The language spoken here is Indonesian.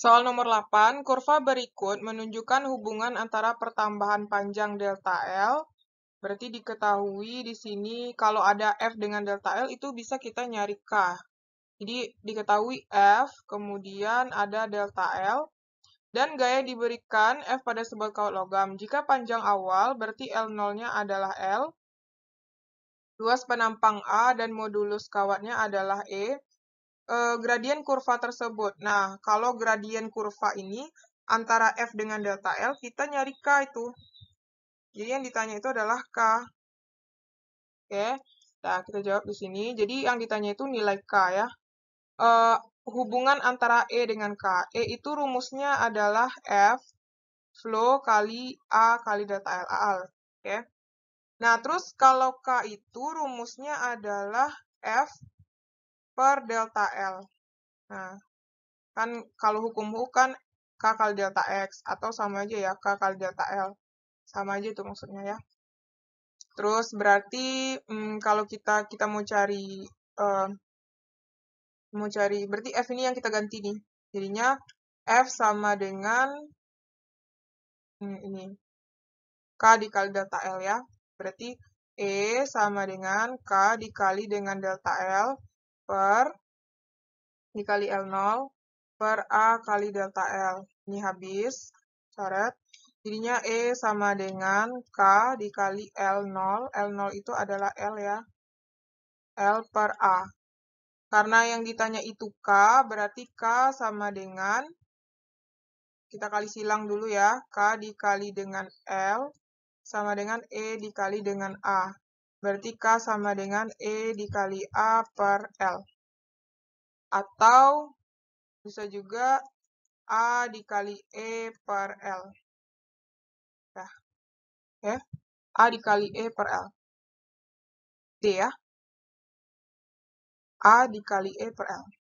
Soal nomor 8, kurva berikut menunjukkan hubungan antara pertambahan panjang delta L, berarti diketahui di sini kalau ada F dengan delta L itu bisa kita nyari K. Jadi diketahui F, kemudian ada delta L, dan gaya diberikan F pada sebuah kawat logam. Jika panjang awal, berarti L0-nya adalah L, luas penampang A dan modulus kawatnya adalah E, uh, gradien kurva tersebut. Nah, kalau gradien kurva ini antara F dengan delta L, kita nyari K itu. Jadi yang ditanya itu adalah K. Oke, nah kita jawab di sini. Jadi yang ditanya itu nilai K ya. Uh, hubungan antara E dengan K. E itu rumusnya adalah F flow kali A kali delta L. Oke. Oke. Nah, terus kalau K itu rumusnya adalah F per delta L. Nah, kan kalau hukum U kan K kali delta X atau sama aja ya K kali delta L. Sama aja itu maksudnya ya. Terus berarti hmm, kalau kita kita mau cari uh, mau cari berarti F ini yang kita ganti nih. Jadinya F sama dengan hmm, ini K dikali delta L ya. Berarti E sama dengan K dikali dengan delta L per dikali L0 per A kali delta L. Ini habis, coret. Jadinya E sama dengan K dikali L0. L0 itu adalah L ya. L per A. Karena yang ditanya itu K, berarti K sama dengan, kita kali silang dulu ya, K dikali dengan L sama dengan E dikali dengan A. Berarti K sama dengan E dikali A per L. Atau bisa juga A dikali E per L. Nah, ya. A dikali E per L. D ya. A dikali E per L.